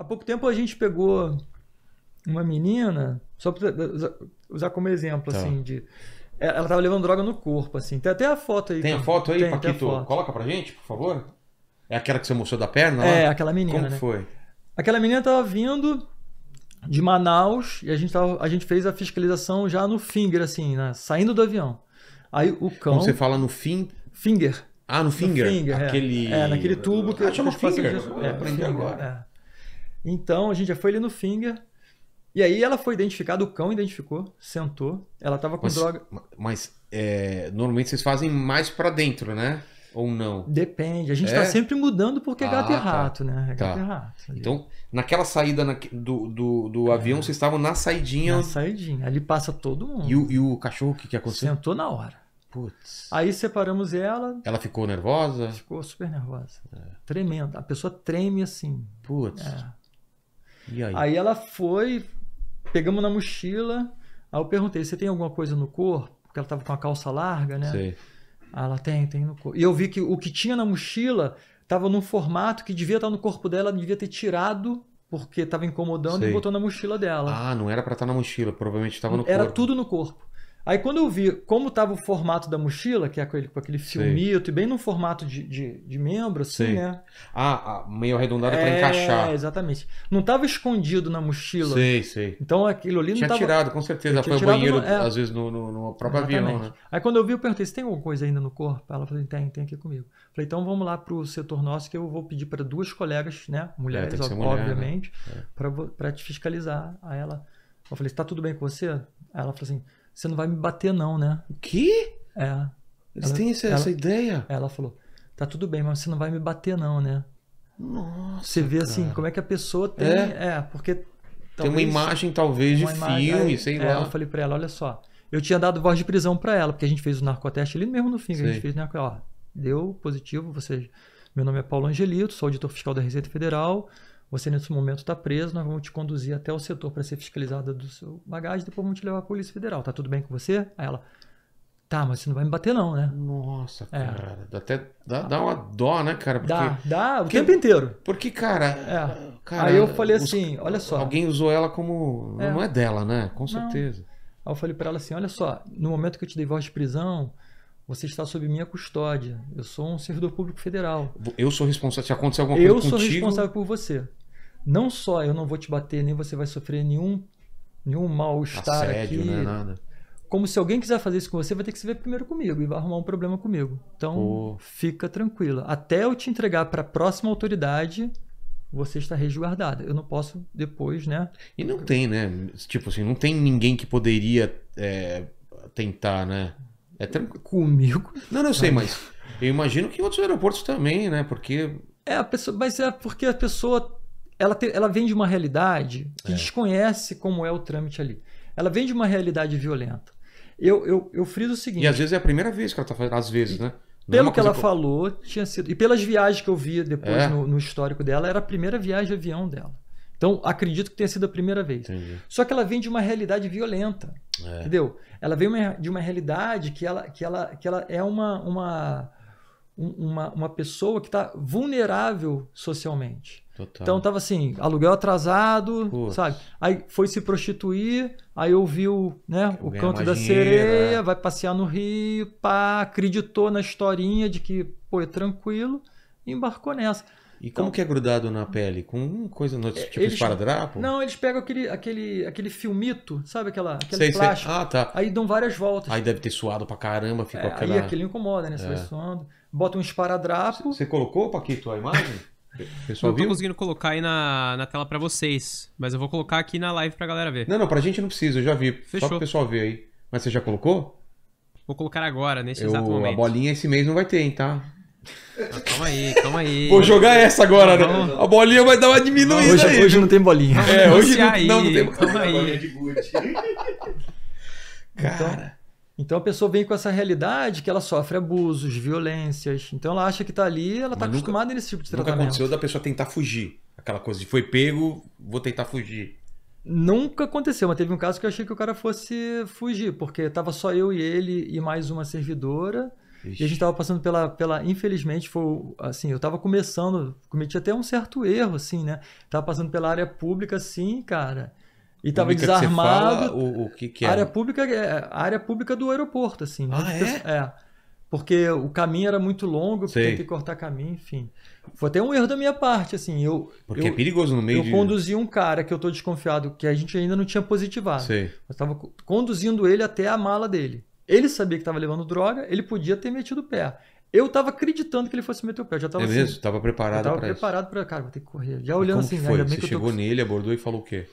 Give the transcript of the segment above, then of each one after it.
Há pouco tempo a gente pegou uma menina, só para usar como exemplo, tá. assim, de. É, ela tava levando droga no corpo, assim. Tem até a foto aí. Tem a foto aí, tem, Paquito? Foto. Coloca pra gente, por favor. É aquela que você mostrou da perna? Né? É, lá? aquela menina. Como né? foi? Aquela menina tava vindo de Manaus e a gente, tava, a gente fez a fiscalização já no finger, assim, né? saindo do avião. Aí o cão. Como você fala no fim? Finger. Ah, no finger? No finger é. aquele... É. é. naquele tubo ah, que ah, chama finger. Passageiros... É, agora. É. Então a gente já foi ali no Finger. E aí ela foi identificada, o cão identificou, sentou. Ela tava com mas, droga. Mas é, normalmente vocês fazem mais para dentro, né? Ou não? Depende. A gente está é? sempre mudando porque é ah, gato e tá. rato, tá. né? É tá. gato tá. e rato. Ali. Então, naquela saída na, do, do, do é. avião, vocês estavam na saidinha. Na saidinha. Ali passa todo mundo. E o, e o cachorro, o que, que aconteceu? Sentou na hora. Putz. Aí separamos ela. Ela ficou nervosa? Ficou super nervosa. É. Tremendo. A pessoa treme assim. Putz. É. Aí? aí? ela foi, pegamos na mochila. Aí eu perguntei: você tem alguma coisa no corpo? Porque ela tava com a calça larga, né? Sim. Ah, ela tem, tem no corpo. E eu vi que o que tinha na mochila tava num formato que devia estar tá no corpo dela, devia ter tirado porque estava incomodando Sei. e botou na mochila dela. Ah, não era para estar tá na mochila, provavelmente estava no era corpo. Era tudo no corpo. Aí quando eu vi como estava o formato da mochila, que é com aquele, com aquele filmito, e bem no formato de, de, de membro, assim, né? Ah, ah, meio arredondado para é, encaixar. É, exatamente. Não estava escondido na mochila. Sei, sei. Então aquilo ali não tinha tava... tirado, com certeza. Foi o banheiro, no... é... às vezes, no, no, no próprio avião, né? Aí quando eu vi, eu perguntei, se tem alguma coisa ainda no corpo? Ela falou, tem, tem aqui comigo. Falei, então vamos lá para o setor nosso, que eu vou pedir para duas colegas, né? Mulheres, é, mulher, obviamente, né? É. para te fiscalizar. Aí ela... Eu falei, está tudo bem com você? Aí ela falou assim você não vai me bater, não, né? O quê? É. Eles ela, têm essa, ela, essa ideia? Ela falou: tá tudo bem, mas você não vai me bater, não, né? Nossa. Você vê assim, cara. assim, como é que a pessoa tem. É, é porque. Talvez, tem uma imagem, talvez, uma de imagem, filme, aí, sei é, lá. Eu falei pra ela: olha só. Eu tinha dado voz de prisão para ela, porque a gente fez o narcoteste ali mesmo no fim, que a gente fez, né? Ó, deu positivo, você. Meu nome é Paulo Angelito, sou auditor fiscal da Receita Federal. Você, nesse momento, está preso, nós vamos te conduzir até o setor para ser fiscalizada do seu bagagem, depois vamos te levar à Polícia Federal. Tá tudo bem com você? Aí ela, tá, mas você não vai me bater, não, né? Nossa, é. cara. Até dá, dá uma dó, né, cara? Porque, dá, dá, o porque, tempo inteiro. Porque, cara. É. cara Aí eu falei assim: olha só. Alguém usou ela como. É. Não é dela, né? Com certeza. Não. Aí eu falei para ela assim: olha só, no momento que eu te dei voz de prisão, você está sob minha custódia. Eu sou um servidor público federal. Eu sou responsável. Se acontecer alguma coisa eu contigo... Eu sou responsável por você não só eu não vou te bater, nem você vai sofrer nenhum, nenhum mal-estar Assédio, aqui. Né? Nada. Como se alguém quiser fazer isso com você, vai ter que se ver primeiro comigo e vai arrumar um problema comigo. Então, Pô. fica tranquila. Até eu te entregar para a próxima autoridade, você está resguardada. Eu não posso depois, né? E não tem, né? Tipo assim, não tem ninguém que poderia é, tentar, né? É tranquilo. Comigo? Não, não sei, mas eu imagino que em outros aeroportos também, né? Porque. É, a pessoa, mas é porque a pessoa ela, te, ela vem de uma realidade que é. desconhece como é o trâmite ali. Ela vem de uma realidade violenta. Eu, eu, eu friso o seguinte. E às vezes é a primeira vez que ela está fazendo, às vezes, né? Não é pelo é que ela que... falou, tinha sido. E pelas viagens que eu vi depois é. no, no, histórico dela, era a primeira viagem de avião dela. Então, acredito que tenha sido a primeira vez. Entendi. Só que ela vem de uma realidade violenta. É. Entendeu? Ela vem de uma realidade que ela, que ela, que ela é uma, uma, uma, uma pessoa que está vulnerável socialmente. Total. Então tava assim, aluguel atrasado, Puts. sabe? Aí foi se prostituir, aí ouviu né, o canto da sereia, é. vai passear no Rio, pá, acreditou na historinha de que, pô, é tranquilo, e embarcou nessa. E então, como que é grudado na pele? Com coisa no, é, tipo eles, esparadrapo? Não, eles pegam aquele, aquele, aquele filmito, sabe? Aquela, aquele sei, plástico. Sei. Ah, tá. Aí dão várias voltas. Aí deve ter suado pra caramba, ficou é, aquela... Aí aquilo incomoda, né? Você é. vai suando. Bota um esparadrapo. Você colocou, Paquito, a imagem? Pessoal, não tô viu? conseguindo colocar aí na, na tela para vocês, mas eu vou colocar aqui na live pra galera ver. Não, não, pra gente não precisa, eu já vi. Fechou. Só pro pessoal ver aí. Mas você já colocou? Vou colocar agora, nesse eu, exato momento. A bolinha esse mês não vai ter, hein, tá? Ah, calma aí, calma aí. Vou jogar essa agora, né? A bolinha vai dar uma diminuída hoje, aí. Hoje não tem bolinha. É, hoje não, aí, não, não tem bolinha. Calma aí. Cara... Então a pessoa vem com essa realidade que ela sofre abusos, violências. Então ela acha que está ali, ela está acostumada nesse tipo de tratamento. Nunca aconteceu da pessoa tentar fugir. Aquela coisa de foi pego, vou tentar fugir. Nunca aconteceu, mas teve um caso que eu achei que o cara fosse fugir, porque tava só eu e ele e mais uma servidora. Ixi. E a gente tava passando pela, pela. Infelizmente, foi assim, eu tava começando, cometi até um certo erro, assim, né? Tava passando pela área pública, assim, cara. E estava desarmado. Fala, o, o que, que é? área pública é área pública do aeroporto, assim. Né? Ah, é? é? Porque o caminho era muito longo, tem que cortar caminho, enfim. Foi até um erro da minha parte, assim. Eu, Porque é eu, é perigoso no meio. Eu de... conduzi um cara que eu estou desconfiado, que a gente ainda não tinha positivado. Sei. Eu estava conduzindo ele até a mala dele. Ele sabia que estava levando droga, ele podia ter metido o pé. Eu estava acreditando que ele fosse meter o pé. Eu já estava é assim, mesmo? Assim, tava preparado para isso. Tava preparado para, cara, vou ter que correr. Já olhando assim, né? foi? ainda bem Você que eu chegou tô... nele, abordou e falou o quê?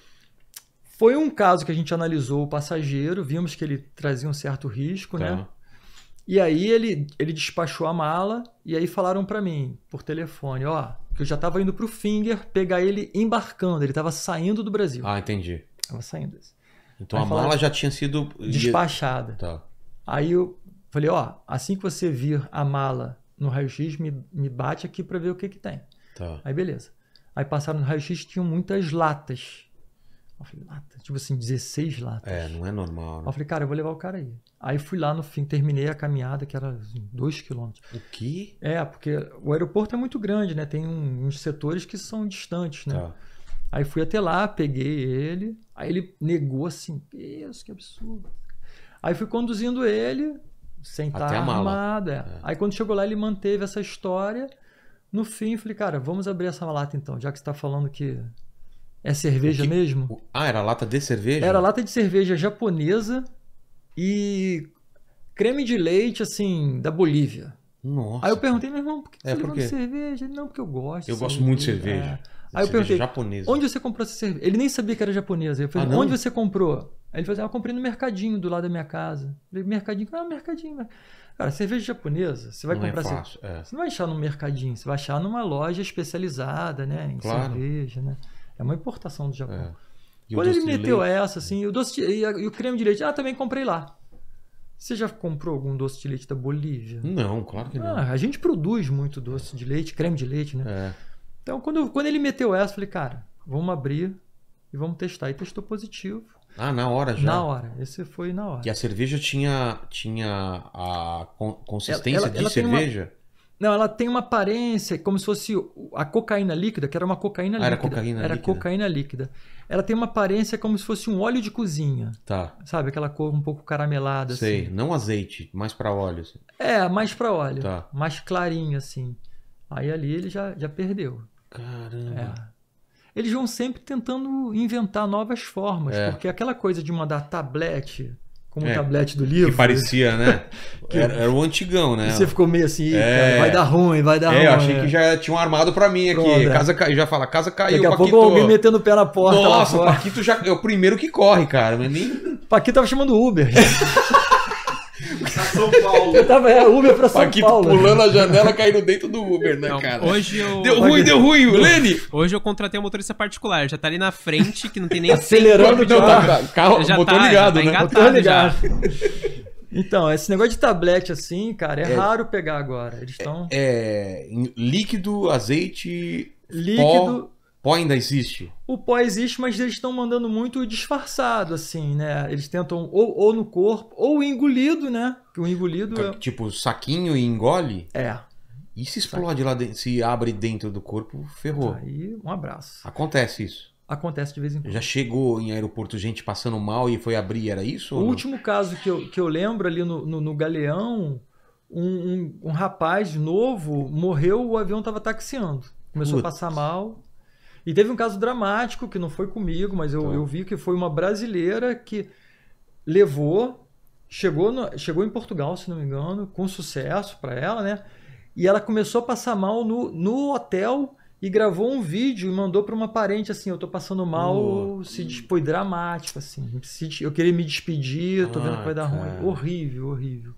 Foi um caso que a gente analisou o passageiro, vimos que ele trazia um certo risco, né? tá. né? E aí ele, ele despachou a mala e aí falaram para mim por telefone, ó, que eu já tava indo pro Finger pegar ele embarcando, ele tava saindo do Brasil. Ah, entendi. Tava saindo. Então aí a mala assim, já tinha sido despachada. Tá. Aí eu falei, ó, assim que você vir a mala no raio-x, me, me bate aqui para ver o que que tem. Tá. Aí beleza. Aí passaram no raio-x, tinham muitas latas eu falei, lata? Tipo assim, 16 latas. É, não é normal. Né? Eu falei, cara, eu vou levar o cara aí. Aí fui lá no fim, terminei a caminhada, que era 2 km. Assim, o quê? É, porque o aeroporto é muito grande, né? Tem um, uns setores que são distantes, né? Tá. Aí fui até lá, peguei ele. Aí ele negou assim, isso que absurdo. Aí fui conduzindo ele, sem estar tá armado. É. É. Aí quando chegou lá, ele manteve essa história. No fim, falei, cara, vamos abrir essa malata então, já que você está falando que é cerveja que... mesmo? Ah, era lata de cerveja? Era lata de cerveja japonesa e creme de leite, assim, da Bolívia. Nossa. Aí eu perguntei, meu irmão, por que é, você é, tá cerveja? Ele, não, porque eu gosto. Eu cerveja. gosto muito de cerveja. É. Aí eu perguntei, japonesa. onde você comprou essa cerveja? Ele nem sabia que era japonesa. Eu falei, ah, onde você comprou? Aí ele falou assim, ah, eu comprei no mercadinho do lado da minha casa. mercadinho? Ah, mercadinho. Né? Cara, cerveja japonesa, você vai não é comprar... É fácil, cerveja. É. Você não vai achar no mercadinho, você vai achar numa loja especializada, né? Em claro. cerveja, né? É uma importação do Japão. É. Quando ele meteu leite? essa, assim, o doce de, e, a, e, o creme de leite, ah, também comprei lá. Você já comprou algum doce de leite da Bolívia? Não, claro que não. Ah, a gente produz muito doce de leite, creme de leite, né? É. Então, quando, quando ele meteu essa, eu falei, cara, vamos abrir e vamos testar. E testou positivo. Ah, na hora já? Na hora. Esse foi na hora. E a cerveja tinha, tinha a consistência ela, ela, de ela cerveja? Não, ela tem uma aparência como se fosse a cocaína líquida, que era uma cocaína ah, líquida. Era cocaína era líquida. cocaína líquida. Ela tem uma aparência como se fosse um óleo de cozinha. Tá. Sabe aquela cor um pouco caramelada Sei, assim. não azeite, mais para óleo. Assim. É, mais para óleo. Tá. Mais clarinho assim. Aí ali ele já já perdeu. Caramba. É. Eles vão sempre tentando inventar novas formas, é. porque aquela coisa de mandar tablete como é, o tablete do livro. Que né? parecia, né? que... Era, era, o antigão, né? E você ficou meio assim, é... cara, vai dar ruim, vai dar é, ruim. É, eu achei né? que já tinha um armado para mim aqui. Pronto, é. casa Já fala, casa caiu, Daqui a Paquito... pouco alguém metendo o pé na porta. Nossa, o Paquito já é o primeiro que corre, cara. Mas nem... Paquito tava chamando Uber. Paulo. Eu tava é, Uber pra São Paquito Paulo. pulando a janela, caindo dentro do Uber, né, Não, cara? Hoje eu... Deu ruim, deu ruim, deu... Lene! Hoje eu contratei um motorista particular, já tá ali na frente, que não tem nem... Acelerando o carro, carro já motor tá, ligado, já tá né? Motor ligado. Então, esse negócio de tablete assim, cara, é, é raro pegar agora. Eles estão... É, é, líquido, azeite, líquido... Pó pó ainda existe? O pó existe, mas eles estão mandando muito disfarçado, assim, né? Eles tentam ou, ou no corpo, ou engolido, né? Que o engolido. É... Tipo, saquinho e engole? É. E se explode Saque. lá dentro, se abre dentro do corpo, ferrou. Tá aí, um abraço. Acontece isso. Acontece de vez em quando. Já chegou em aeroporto gente passando mal e foi abrir, era isso? O último caso que eu, que eu lembro ali no, no, no Galeão, um, um, um, rapaz novo morreu, o avião estava taxiando. Começou Putz. a passar mal. E teve um caso dramático, que não foi comigo, mas eu, tá. eu vi que foi uma brasileira que levou, chegou, no, chegou em Portugal, se não me engano, com sucesso para ela, né? E ela começou a passar mal no, no hotel e gravou um vídeo e mandou para uma parente assim, eu tô passando mal, se des... foi dramático assim, eu queria me despedir, tô ah, vendo que vai dar cara. ruim, horrível, horrível,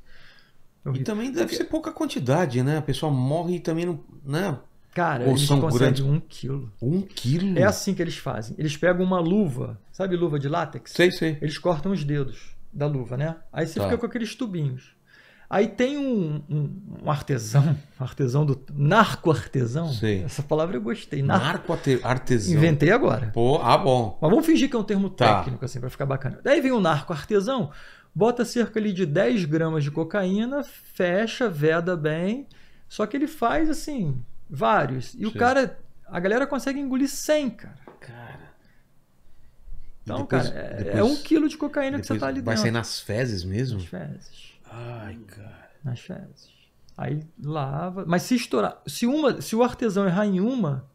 horrível. E também é deve ser pouca quantidade, né? A pessoa morre e também não, né? Cara, Ou eles são conseguem grandes... um quilo. Um quilo? É assim que eles fazem. Eles pegam uma luva, sabe luva de látex? Sei, sei. Eles cortam os dedos da luva, né? Aí você tá. fica com aqueles tubinhos. Aí tem um, um, um artesão, artesão do. Narco-artesão. Essa palavra eu gostei. Narco-artesão. Inventei agora. Pô, ah, bom. Mas vamos fingir que é um termo tá. técnico, assim, para ficar bacana. Daí vem o narco-artesão, bota cerca ali de 10 gramas de cocaína, fecha, veda bem. Só que ele faz assim, Vários. E Sim. o cara. A galera consegue engolir 100, cara. Cara. Então, depois, cara, é, é depois, é, um quilo de cocaína que você tá ali dentro. Vai sair nas fezes mesmo? Nas fezes. Ai, cara. Nas fezes. Aí lava. Mas se estourar. Se, uma, se o artesão errar em uma.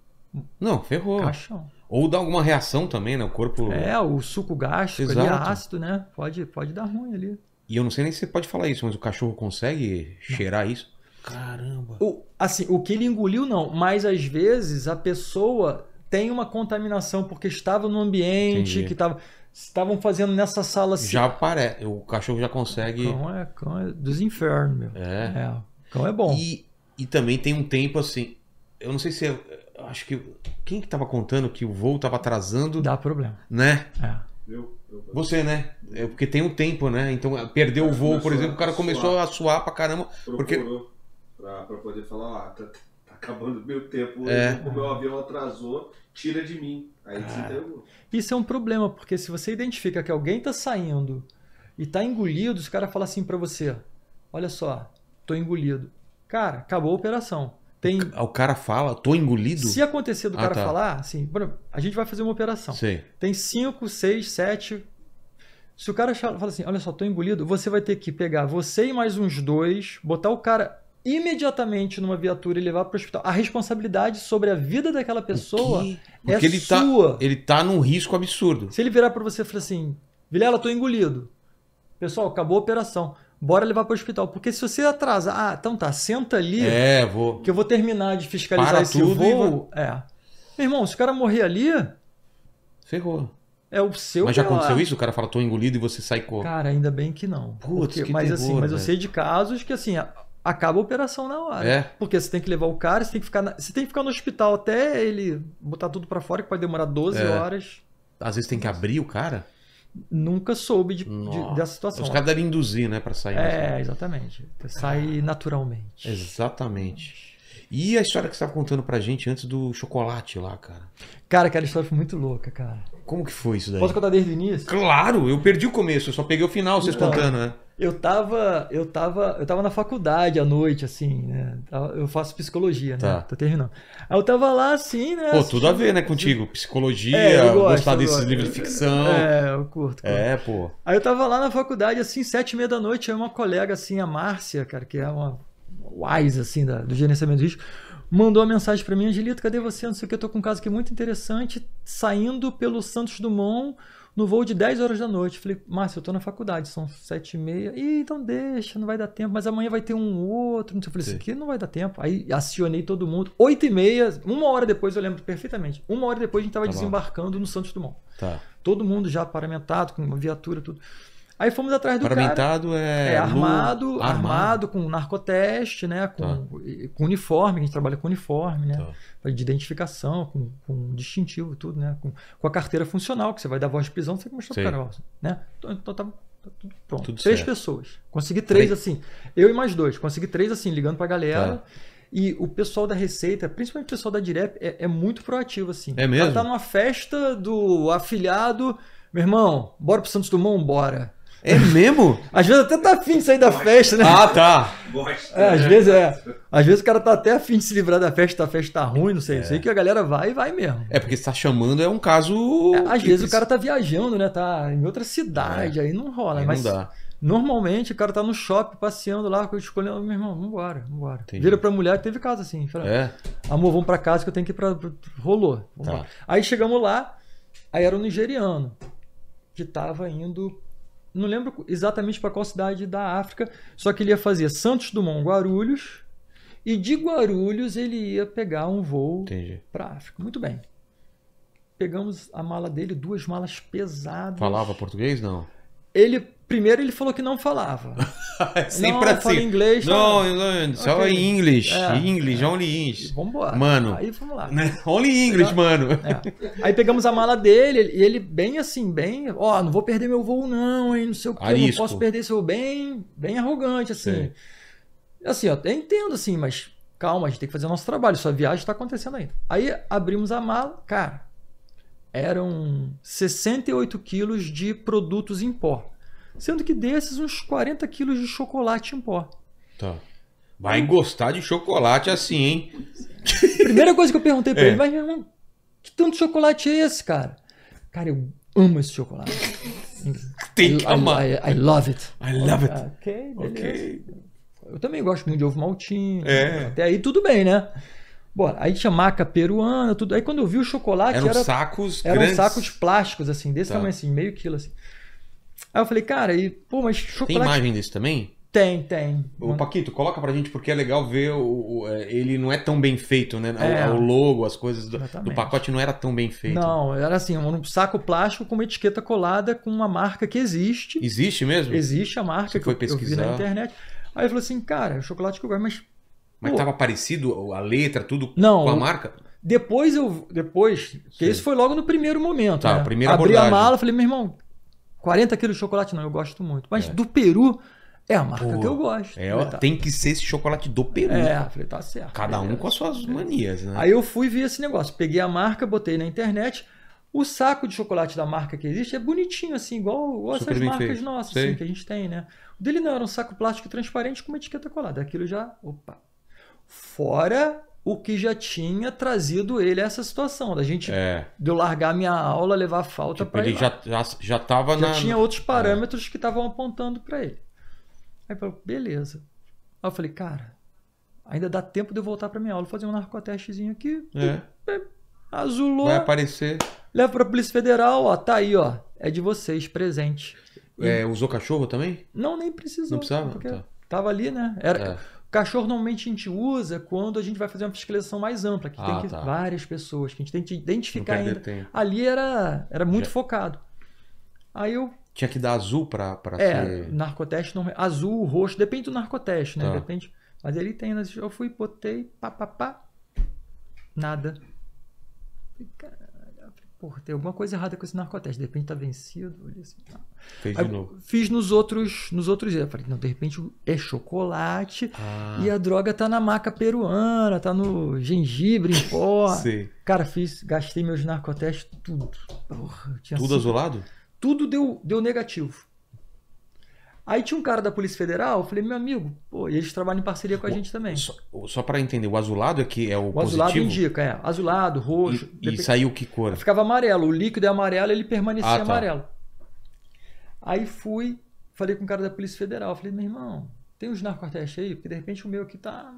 Não, ferrou. Caixão. Ou dá alguma reação também, né? O corpo. É, o suco gástrico Exato. ali, ácido, né? Pode, pode dar ruim ali. E eu não sei nem se você pode falar isso, mas o cachorro consegue não. cheirar isso? Caramba. O, assim, o que ele engoliu não, mas às vezes a pessoa tem uma contaminação porque estava no ambiente Entendi. que estava estavam fazendo nessa sala assim. Já parece, o cachorro já consegue. Cão é, cão é dos infernos, meu. É. é cão é bom. E, e também tem um tempo assim, eu não sei se é, acho que quem que tava contando que o voo tava atrasando? Dá problema. Né? É. Você, né? É porque tem um tempo, né? Então, é, perdeu o voo, por exemplo, o cara começou a suar pra caramba. Procurou. Porque para poder falar, tá, tá acabando meu tempo, é. o meu avião atrasou, tira de mim. Aí ah. Isso é um problema, porque se você identifica que alguém tá saindo e tá engolido, os caras falam assim para você, olha só, tô engolido. Cara, acabou a operação. Tem... Ah, o cara fala, tô engolido? Se acontecer do ah, cara tá. falar, assim, a gente vai fazer uma operação. Tem 5, 6, 7. Se o cara fala assim, olha só, tô engolido, você vai ter que pegar você e mais uns dois, botar o cara imediatamente numa viatura e levar para o hospital. A responsabilidade sobre a vida daquela pessoa é ele tá- sua. Tá, ele tá num risco absurdo. Se ele virar para você e falar assim, Vilela, tô engolido. Pessoal, acabou a operação. Bora levar para o hospital. Porque se você atrasar, ah, então tá, senta ali. É, vou. Que eu vou terminar de fiscalizar para esse tudo vou... É. Meu irmão, se o cara morrer ali. Ferrou. É o seu. Mas já aconteceu isso? O cara fala, tô engolido e você sai correndo. Cara, ainda bem que não. Putz, porque, que mas assim, terror, assim, mas eu sei de casos que assim, acaba a operação na hora. É. Porque você tem que levar o cara, você tem que ficar, na... você tem que ficar no hospital até ele botar tudo para fora, que pode demorar 12 é. horas. Às vezes tem que abrir o cara? Nunca soube de, de, dessa situação. Os caras devem induzir, né, para sair. Né? É, exatamente. Sai ah. naturalmente. Exatamente. E a história que você estava contando pra gente antes do chocolate lá, cara? Cara, aquela história foi muito louca, cara. Como que foi isso daí? Posso contar desde o início? Claro, eu perdi o começo, eu só peguei o final, vocês então, contando, né? Eu tava, eu tava, eu tava na faculdade à noite, assim, né? Eu faço psicologia, né? tá. né? Tô terminando. Aí eu tava lá, assim, né? Pô, tudo a ver, né, contigo? Psicologia, é, gosto, gostar desses gosto. livros de ficção. É, eu curto, curto, É, pô. Aí eu tava lá na faculdade, assim, sete e meia da noite, aí uma colega, assim, a Márcia, cara, que é uma wise assim da, do gerenciamento de risco, mandou uma mensagem para mim, Angelita, cadê você? Não sei o que, eu tô com um caso aqui muito interessante, saindo pelo Santos Dumont no voo de 10 horas da noite. Falei, Márcio, eu tô na faculdade, são 7 e meia. Ih, então deixa, não vai dar tempo, mas amanhã vai ter um outro. Não sei. Eu falei, isso aqui não vai dar tempo. Aí acionei todo mundo. 8 e meia, uma hora depois, eu lembro perfeitamente. Uma hora depois a gente tava tá desembarcando bom. no Santos Dumont. Tá. Todo mundo já paramentado, com uma viatura, tudo. Aí fomos atrás do Paramentado cara. é, é armado, armado, armado, com narcoteste, né? Com, tá. com, uniforme, a gente trabalha com uniforme, né? Tá. De identificação, com, com distintivo, tudo, né? Com, com, a carteira funcional, que você vai dar voz de prisão, você mostra pro cara, né? Então, então, tá, tá, tudo pronto. Tudo três certo. pessoas. Consegui três, três, assim. Eu e mais dois. Consegui três, assim, ligando pra galera. Tá. E o pessoal da Receita, principalmente o pessoal da Direp, é, é muito proativo, assim. É mesmo? Ela tá numa festa do afiliado. Meu irmão, bora pro Santos Dumont? Bora. É mesmo? Às vezes até tá afim de sair da festa, né? Ah, tá. É, às vezes é. Às vezes o cara tá até afim de se livrar da festa, a festa tá ruim, não sei. É. Sei que a galera vai e vai mesmo. É, porque você tá chamando é um caso. É, às vezes o cara tá viajando, né? Tá em outra cidade, é. aí não rola. Aí mas não dá. Normalmente o cara tá no shopping passeando lá, escolhendo, meu irmão, vambora, vambora. Entendi. Vira pra mulher, teve casa assim. Fala, é. Amor, vamos pra casa que eu tenho que ir pra. Rolou. Tá. Aí chegamos lá, aí era um nigeriano que tava indo não lembro exatamente para qual cidade da África, só que ele ia fazer Santos Dumont Guarulhos e de Guarulhos ele ia pegar um voo para África. Muito bem. Pegamos a mala dele, duas malas pesadas. Falava português não? Ele Primeiro ele falou que não falava. É sempre não, assim. Fala inglês. Não, não, só okay. English. É, English, é. only English. Vambora. Mano. Aí vamos lá. Né? only English, é. mano. É. Aí pegamos a mala dele e ele bem assim, bem, ó, oh, não vou perder meu voo não, hein, não sei o que, não posso perder seu voo, bem, bem arrogante assim. Sim. Assim, eu até entendo assim, mas calma, a gente tem que fazer nosso trabalho, sua viagem está acontecendo ainda. Aí abrimos a mala, cara, eram 68 quilos de produtos em pó sendo que desses uns 40 quilos de chocolate em pó. Tá. Vai gostar de chocolate assim, hein? Primeira coisa que eu perguntei pra é. ele, mas meu irmão, que tanto chocolate é esse, cara? Cara, eu amo esse chocolate. Tem que amar. I, I, I, love it. I love it. Ok, beleza. Okay. Eu também gosto muito de ovo maltinho. É. Até aí tudo bem, né? Bora, aí tinha maca peruana, tudo. Aí quando eu vi o chocolate. Eram era, sacos eram grandes. sacos plásticos, assim, desse tá. tamanho, assim, meio quilo, assim. Aí eu falei, cara, e, pô, mas chocolate. Tem imagem desse também? Tem, tem. O Paquito, coloca pra gente porque é legal ver o, o é, ele não é tão bem feito, né? É, o, o, logo, as coisas do, do, pacote não era tão bem feito. Não, era assim, um saco plástico com uma etiqueta colada com uma marca que existe. Existe mesmo? Existe a marca Você que foi pesquisar. eu vi na internet. Aí eu falei assim, cara, é chocolate que eu gosto, mas mas pô, tava parecido a letra, tudo não, com a marca? Depois eu. Depois. Porque isso foi logo no primeiro momento. Tá, né? primeira Abri abordagem. a mala, falei, meu irmão, 40 quilos de chocolate não, eu gosto muito. Mas é. do Peru é a marca Pô, que eu gosto. É, né, tá? tem que ser esse chocolate do Peru. É, né? eu falei, tá certo. Cada um com as suas é. manias, né? Aí eu fui e vi esse negócio. Peguei a marca, botei na internet. O saco de chocolate da marca que existe é bonitinho, assim, igual, igual essas marcas fez. nossas assim, que a gente tem, né? O dele não, era um saco plástico transparente com uma etiqueta colada. Aquilo já. Opa! Fora o que já tinha trazido ele a essa situação, da gente é. de eu largar minha aula, levar falta tipo, para ele. Ele já, já, já já na... tinha outros é. parâmetros é. que estavam apontando para ele. Aí falou, beleza. Aí eu falei, cara, ainda dá tempo de eu voltar para minha aula, fazer um narcotestezinho aqui. É. E, é, azulou. Vai aparecer. Leva a Polícia Federal, ó, tá aí, ó. É de vocês, presente. E... É, usou cachorro também? Não, nem precisou. Não precisava? Porque tá. Tava ali, né? Era... É Cachorro normalmente a gente usa quando a gente vai fazer uma fiscalização mais ampla, que ah, tem que, tá. várias pessoas, que a gente tem que identificar ainda. Tempo. Ali era, era muito Já. focado. Aí eu. Tinha que dar azul para é, ser. Narcoteste não, azul, roxo, depende do narcoteste, né? Tá. Depende. Mas ele tem, eu fui, botei, pá, pá, pá, nada. Cara, Porra, tem alguma coisa errada com esse narcoteste. De repente tá vencido. Olha assim, tá. Fez Aí, de novo. Fiz nos outros. Nos outros eu falei, não, de repente é chocolate ah. e a droga tá na maca peruana, tá no gengibre em pó. Sim. Cara, fiz, gastei meus narcotestes tudo. Porra, tudo cinco, azulado? Tudo deu, deu negativo. Aí tinha um cara da Polícia Federal, eu falei, meu amigo, pô, e eles trabalham em parceria com a gente também. Só, só para entender, o azulado é que é o, o positivo? azulado indica, é. Azulado, roxo. E, depend... saiu que cor? Ficava amarelo. O líquido é amarelo ele permanecia ah, tá. amarelo. Aí fui, falei com o cara da Polícia Federal, falei, meu irmão, tem os narcotestes aí? Porque de repente o meu aqui tá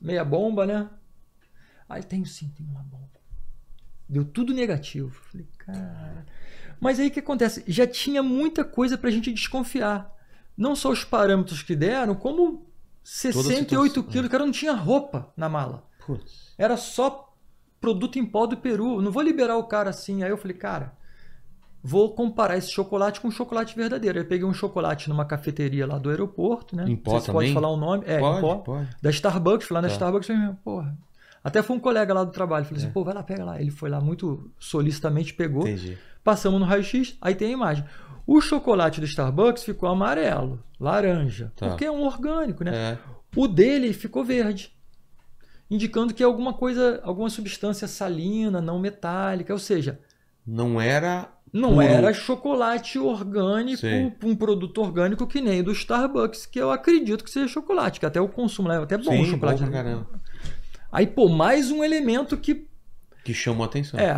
meia bomba, né? Aí tem sim, tem uma bomba. Deu tudo negativo. Falei, cara. Mas aí o que acontece? Já tinha muita coisa pra gente desconfiar não só os parâmetros que deram, como 68 é. quilos. O cara não tinha roupa na mala. Putz. Era só produto em pó do Peru. Não vou liberar o cara assim. Aí eu falei, cara, vou comparar esse chocolate com um chocolate verdadeiro. Eu peguei um chocolate numa cafeteria lá do aeroporto, né? Em pó não sei pode falar o nome. É, pode, pó, pode. Da Starbucks, lá na tá. Starbucks, eu falei, porra, até foi um colega lá do trabalho, falei assim, é. pô, vai lá, pega lá. Ele foi lá muito solicitamente, pegou. Entendi. Passamos no raio-x, aí tem a imagem. O chocolate do Starbucks ficou amarelo, laranja, tá. porque é um orgânico, né? É. O dele ficou verde, indicando que é alguma coisa, alguma substância salina, não metálica, ou seja, não era não era chocolate orgânico, Sim. um produto orgânico que nem do Starbucks, que eu acredito que seja chocolate, que até o consumo leva, é até bom Sim, o chocolate. Bom pra né? caramba. Aí, pô, mais um elemento que. Que chamou a atenção. É.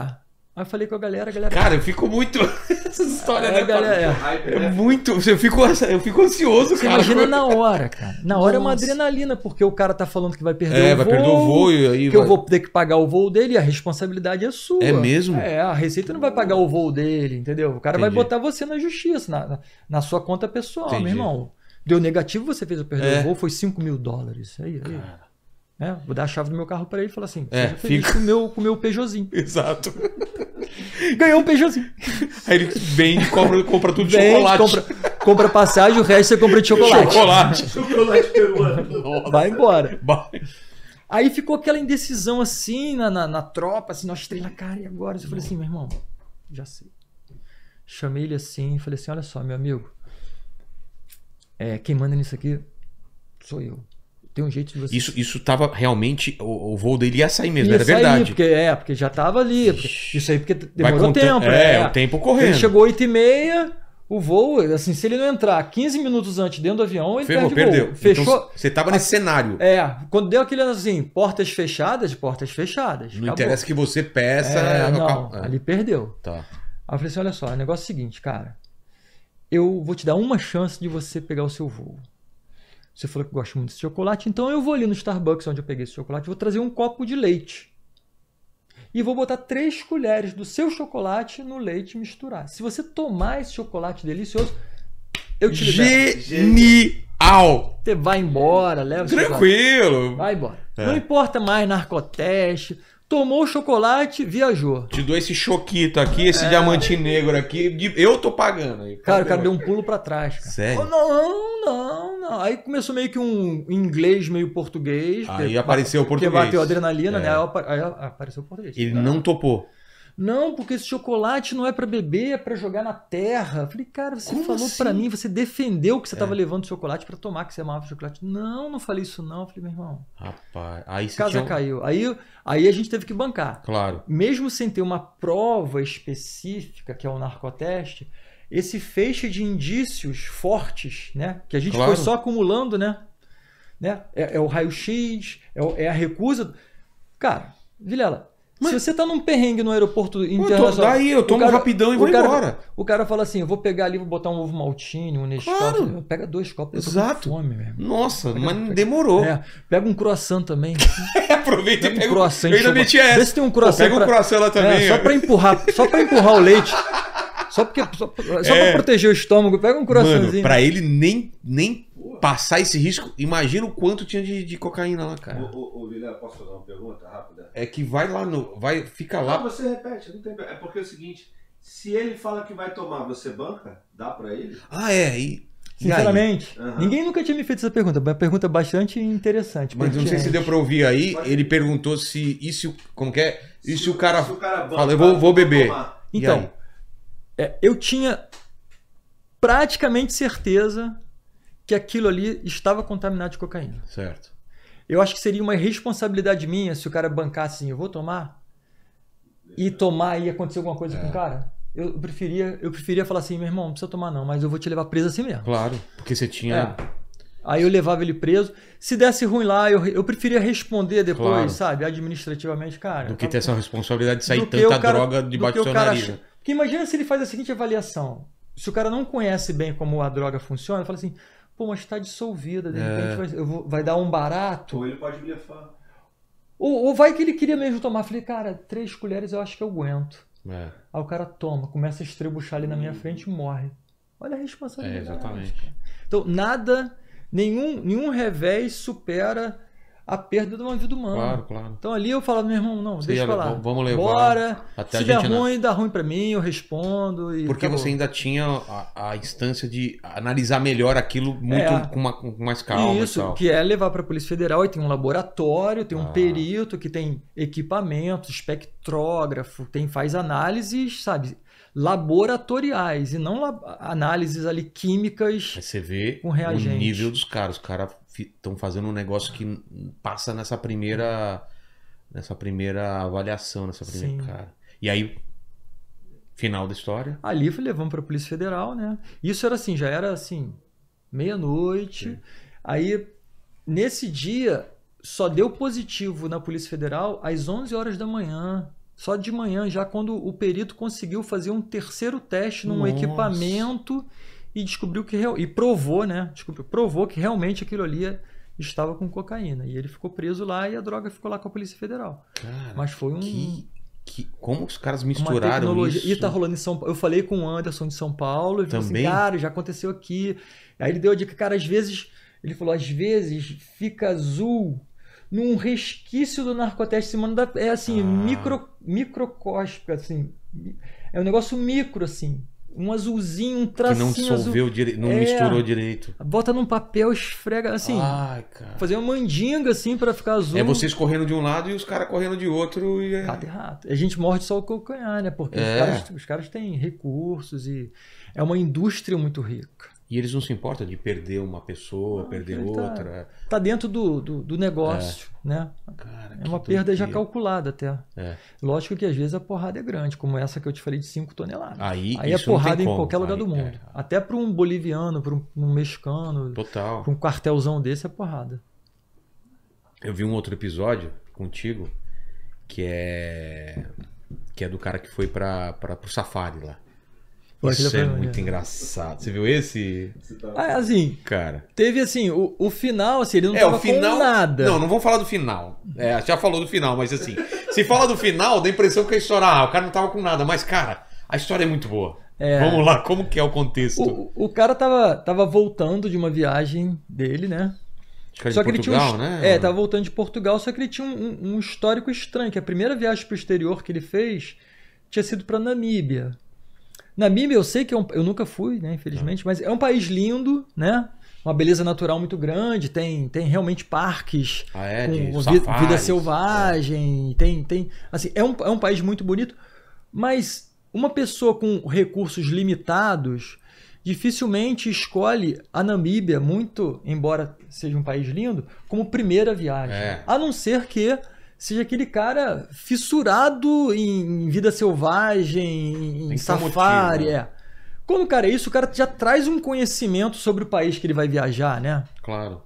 Aí eu falei com a galera, a galera. Cara, eu fico muito. Essa história, é, né, galera? É, é né? muito. Eu fico, eu fico ansioso, Você cara. Imagina na hora, cara. Na hora Nossa. é uma adrenalina, porque o cara tá falando que vai perder é, o voo. É, vai perder o voo e aí. Que vai... eu vou ter que pagar o voo dele e a responsabilidade é sua. É mesmo? É, a Receita não vai pagar o voo dele, entendeu? O cara Entendi. vai botar você na justiça, na, na sua conta pessoal, Entendi. meu irmão. Deu negativo, você fez eu perder é. o voo, foi 5 mil dólares. Aí, aí. Cara. Né? Vou dar a chave do meu carro para ele e falar assim: é, fica com o meu, com meu Peugeotzinho. Exato. Ganhou um Peugeotzinho. Aí ele vem compra, compra tudo de vem, chocolate. Compra, compra, passagem, o resto você compra de chocolate. Chocolate. chocolate peruano. Vai embora. Vai. Aí ficou aquela indecisão assim na, na, na tropa, assim, nós três cara, e agora? Eu falei assim, meu irmão, já sei. Chamei ele assim, falei assim: olha só, meu amigo, é, quem manda nisso aqui sou eu tem um jeito de você. Isso, isso tava realmente. O, o voo dele ia sair mesmo, ia era sair, verdade. Porque, é, porque já tava ali. Porque, isso aí porque demorou contra... tempo. É, é, o tempo correndo. Ele chegou 8 e meia. O voo, assim, se ele não entrar 15 minutos antes dentro do avião, ele Ferrou, perde perdeu. Voo. Então, Fechou. Então, você tava nesse a... cenário. É, quando deu aquele assim, portas fechadas, portas fechadas. Não acabou. interessa que você peça. É, não, é. ali perdeu. Tá. Aí eu falei assim: olha só, o negócio é o seguinte, cara. Eu vou te dar uma chance de você pegar o seu voo. Você falou que gosta muito de chocolate, então eu vou ali no Starbucks onde eu peguei esse chocolate, vou trazer um copo de leite. E vou botar três colheres do seu chocolate no leite misturar. Se você tomar esse chocolate delicioso, eu te Genial! Você vai embora, leva Tranquilo! Vai embora. É. Não importa mais narcoteste, tomou chocolate, viajou. Te dou esse choquito aqui, esse é. diamante negro aqui, eu tô pagando. Aí, cara, o cara deu um pulo para trás, cara. Sério? Oh, não, não, não. Aí começou meio que um inglês meio português. Aí que, apareceu o português. Porque bateu adrenalina, né? é. né? Aí apareceu o português. Ele cara. não topou. Não, porque esse chocolate não é para beber, é para jogar na terra. Eu falei, cara, você Como falou assim? para mim, você defendeu que você estava é. levando chocolate para tomar, que você amava chocolate. Não, não falei isso não. Eu falei, meu irmão. Rapaz, aí você casa tinha... caiu. Aí, aí a gente teve que bancar. Claro. Mesmo sem ter uma prova específica, que é o narcoteste, esse feixe de indícios fortes, né? Que a gente claro. foi só acumulando, né? né? É, é o raio-x, é, é a recusa. Cara, Vilela, mas... Se você tá num perrengue no aeroporto internacional. daí, eu tomo cara, rapidão e vou cara, embora. O cara fala assim: eu vou pegar ali, vou botar um ovo maltinho um Nescau. Claro. Pega dois copos, Exato. eu tô com fome, mesmo. Nossa, pega, mas pega, demorou. É, pega um croissant também. É, aproveita pega e pega um croissant. Eu ainda meti essa. Vê se tem um croissant. Pô, pega um croissant lá é, também. É, só pra empurrar, só para empurrar o leite. Só porque só, só é. pra proteger o estômago, pega um coraçãozinho. Mano, pra ele nem, nem passar esse risco, imagina o quanto tinha de, de cocaína lá, cara. Ô, ô, ô posso fazer uma pergunta rápida? É que vai lá no. Vai, fica lá. Ah, você repete, não tem. É porque é o seguinte: se ele fala que vai tomar, você banca? Dá pra ele? Ah, é. Sinceramente, uhum. ninguém nunca tinha me feito essa pergunta. Uma pergunta bastante interessante. Mas não sei se deu para ouvir aí. Ele perguntou se isso, como que é? E se, se o cara, se o cara fala, eu vou, vou beber. Então, é, eu tinha praticamente certeza que aquilo ali estava contaminado de cocaína. Certo. Eu acho que seria uma responsabilidade minha se o cara bancasse assim, eu vou tomar e tomar e acontecer alguma coisa é. com o é. cara. Eu preferia, eu preferia falar assim, meu irmão, não precisa tomar não, mas eu vou te levar preso assim mesmo. Claro, porque você tinha é. Aí eu levava ele preso. Se desse ruim lá, eu, eu preferia responder depois, claro. sabe? Administrativamente, cara. Do que ter essa responsabilidade de sair tanta cara, droga debaixo do, do seu nariz. Acha... Né? Porque imagina se ele faz a seguinte avaliação. Se o cara não conhece bem como a droga funciona, ele fala assim: Pô, mas está dissolvida, de é. repente vai, vou, vai, dar um barato. Ou ele pode blefar. Ou, ou, vai que ele queria mesmo tomar. Falei, cara, três colheres eu acho que eu aguento. É. Aí o cara toma, começa a estrebuchar ali na minha hum. frente e morre. Olha a responsabilidade. É, exatamente. Então, nada, nenhum, nenhum revés supera a perda de uma vida humana. Claro, claro. Então ali eu falava, meu irmão, não, deixa eu falar. Vamos levar. Bora. Até se der né? ruim, dá ruim para mim, eu respondo. Porque acabou. você ainda tinha a, a, instância de analisar melhor aquilo muito é. com, uma, com mais calma. Isso, que é levar para a Polícia Federal e tem um laboratório, tem um ah. perito que tem equipamento, espectrógrafo, tem, faz análises, sabe? Laboratoriais e não análises ali químicas Aí você vê com O nível dos caras, os caras estão fazendo um negócio que passa nessa primeira nessa primeira avaliação, nessa primeira Sim. cara. E aí final da história. Ali foi levado para a Polícia Federal, né? Isso era assim, já era assim, meia-noite. Aí nesse dia só deu positivo na Polícia Federal às 11 horas da manhã. Só de manhã, já quando o perito conseguiu fazer um terceiro teste num Nossa. equipamento e descobriu que e provou, né? Descobriu, provou que realmente aquilo ali estava com cocaína. E ele ficou preso lá e a droga ficou lá com a Polícia Federal. Cara, Mas foi um que, que, como os caras misturaram isso? E tá rolando em São Paulo. Eu falei com o Anderson de São Paulo, ele Também? falou assim, cara, já aconteceu aqui. Aí ele deu a dica, cara, às vezes ele falou, às vezes fica azul num resquício do narcoteste, é assim, ah. micro microcóspico, assim. É um negócio micro assim um azulzinho, um tracinho que não dissolveu direito, não é, misturou direito. Bota num papel, esfrega, assim. Ai, cara. Fazer uma mandinga, assim, para ficar azul. É vocês correndo de um lado e os caras correndo de outro. E é... Rato A gente morde só o calcanhar, né? Porque é. os, caras, os caras têm recursos e é uma indústria muito rica. E eles não se importam de perder uma pessoa, não, ah, perder tá- outra. Está tá dentro do, do, do negócio, é. né? Cara, é uma perda já calculada até. É. Lógico que às vezes a porrada é grande, como essa que eu te falei de 5 toneladas. Aí, Aí é porrada em qualquer lugar Aí, do é. mundo. É. Até para um boliviano, para um, um, mexicano, para um quartelzão desse é porrada. Eu vi um outro episódio contigo que é que é do cara que foi para o safari lá. Isso é muito engraçado. Você viu esse? Tá- ah, assim, cara. Teve assim, o, o final, assim, ele não é, tava o final, com nada. Não, não vamos falar do final. É, já falou do final, mas assim, se fala do final, dá a impressão que a história, ah, o cara não tava com nada, mas cara, a história é muito boa. É, vamos lá, como que é o contexto? O, o cara tava, tava voltando de uma viagem dele, né? Que só que Portugal, ele tinha um, né? É, tava voltando de Portugal, só que ele tinha um, um histórico estranho, que a primeira viagem pro exterior que ele fez tinha sido pra Namíbia. Namíbia eu sei que é um, eu nunca fui, né, infelizmente, mas é um país lindo, né? Uma beleza natural muito grande, tem, tem realmente parques ah, é, com vi, vida selvagem, é. tem tem assim, é um, é um país muito bonito, mas uma pessoa com recursos limitados dificilmente escolhe a Namíbia muito, embora seja um país lindo, como primeira viagem. É. A não ser que seja aquele cara fissurado em vida selvagem, em safari. Motivo, né? é. Como, cara, é isso o cara já traz um conhecimento sobre o país que ele vai viajar, né? Claro.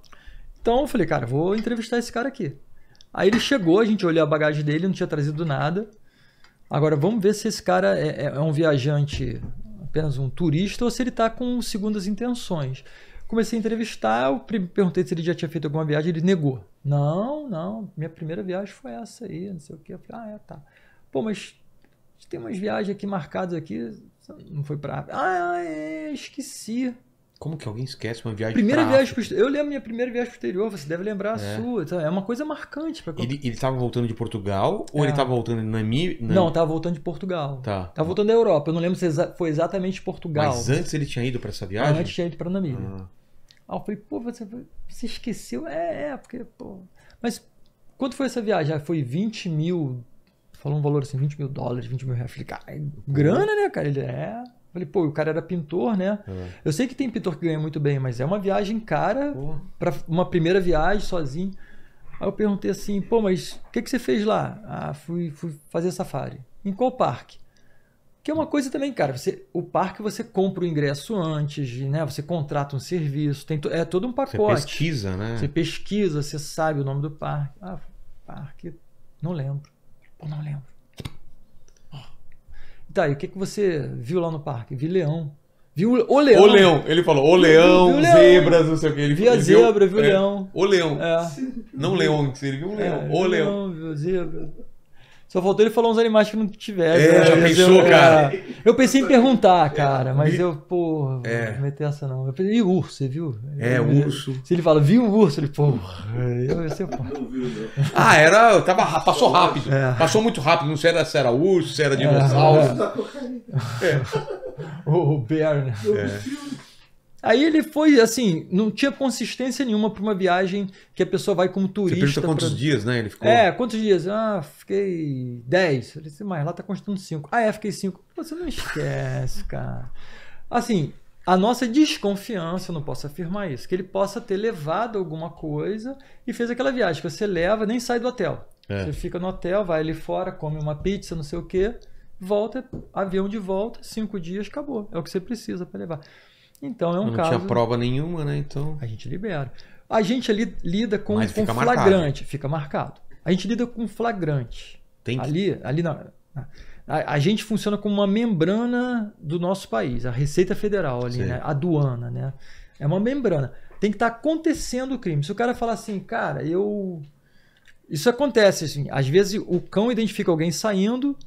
Então eu falei, cara, vou entrevistar esse cara aqui. Aí ele chegou, a gente olhou a bagagem dele, não tinha trazido nada. Agora vamos ver se esse cara é, é, é um viajante, apenas um turista, ou se ele está com segundas intenções. Comecei a entrevistar, eu perguntei se ele já tinha feito alguma viagem, ele negou. Não, não, minha primeira viagem foi essa aí, não sei o que. Eu falei, ah, é, tá. Pô, mas tem umas viagens aqui marcadas aqui, não foi pra Ah, é, esqueci. Como que alguém esquece uma viagem Primeira viagem pro... Eu lembro minha primeira viagem posterior, você deve lembrar é. a sua. Então, é uma coisa marcante para Ele, ele tava voltando de Portugal ou é. ele tava voltando de Namíbia? Não, tava voltando de Portugal. Tá. Tava voltando da Europa. Eu não lembro se foi exatamente Portugal. Mas antes ele tinha ido para essa viagem? Não, antes tinha ido para Namíbia. Ah. Aí eu falei, pô, você, você esqueceu? É, é, porque, pô. Mas quanto foi essa viagem? Ah, foi 20 mil. Falou um valor assim, 20 mil dólares, 20 mil reais. Falei, cara, grana, né, cara? Ele é. Falei, pô, o cara era pintor, né? É. Eu sei que tem pintor que ganha muito bem, mas é uma viagem cara para uma primeira viagem sozinho. Aí eu perguntei assim, pô, mas o que, que você fez lá? Ah, fui, fui fazer safari. Em qual parque? Que é uma coisa também, cara, você, o parque você compra o ingresso antes, né? Você contrata um serviço, tem to, é todo um pacote. Você pesquisa, né? Você pesquisa, você sabe o nome do parque. Ah, parque, não lembro. Pô, não lembro. Tá, e o que, que você viu lá no parque? Vi leão. Viu o leão. O leão. Ele falou o leão, viu, viu leão. zebras, não sei o que. Ele, vi a zebra, viu, viu o é, leão. É, o leão. É. Não leões, ele viu um leão. É, o leão. leão. Viu zebra. Só faltou ele falar uns animais que não tiveram. É, né? já pensou, eu, cara? Ah, eu pensei em perguntar, cara, é, mas eu, pô, é. não meter essa não. Eu pensei, e urso, você viu? É, urso. Se ele fala, vi um urso, ele, pô, eu, Não viu, não. Ah, era, tava, passou rápido. É. Passou muito rápido, não sei era, se era urso, se era é. dinossauro. Tá é. O, o Bear, né? É. Aí ele foi assim, não tinha consistência nenhuma para uma viagem que a pessoa vai como turista. Você pergunta quantos pra... dias, né? Ele ficou. É, quantos dias? Ah, fiquei 10. Ele disse, mas lá tá constando 5. Ah, é, fiquei 5. Você não esquece, cara. Assim, a nossa desconfiança, eu não posso afirmar isso, que ele possa ter levado alguma coisa e fez aquela viagem que você leva, nem sai do hotel. É. Você fica no hotel, vai ali fora, come uma pizza, não sei o quê, volta, avião de volta, cinco dias, acabou. É o que você precisa para levar. Então é um não caso. Não tinha prova nenhuma, né? Então. A gente libera. A gente ali lida com, Mas com fica flagrante, marcado. fica marcado. A gente lida com flagrante. Tem que... Ali, ali na, a, a, gente funciona como uma membrana do nosso país, a Receita Federal ali, né? A aduana, né? É uma membrana. Tem que estar tá acontecendo o crime. Se o cara falar assim, cara, eu. Isso acontece, assim. Às vezes o cão identifica alguém saindo,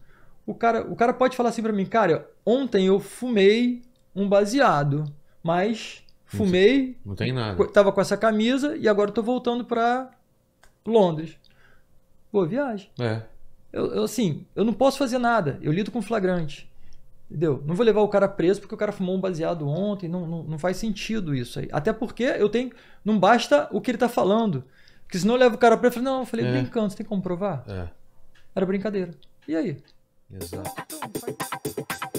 o cara, o cara pode falar assim para mim, cara, ontem eu fumei um baseado. Mas fumei. Não tem nada. Tava com essa camisa e agora tô voltando para Londres. Boa viagem. É. Eu, eu, assim, eu não posso fazer nada. Eu lido com flagrante. Entendeu? Não vou levar o cara preso porque o cara fumou um baseado ontem. Não, não, não faz sentido isso aí. Até porque eu tenho. Não basta o que ele tá falando. Porque senão eu levo o cara preso não, eu falei, é. brincando, você tem que comprovar? É. Era brincadeira. E aí? Exato.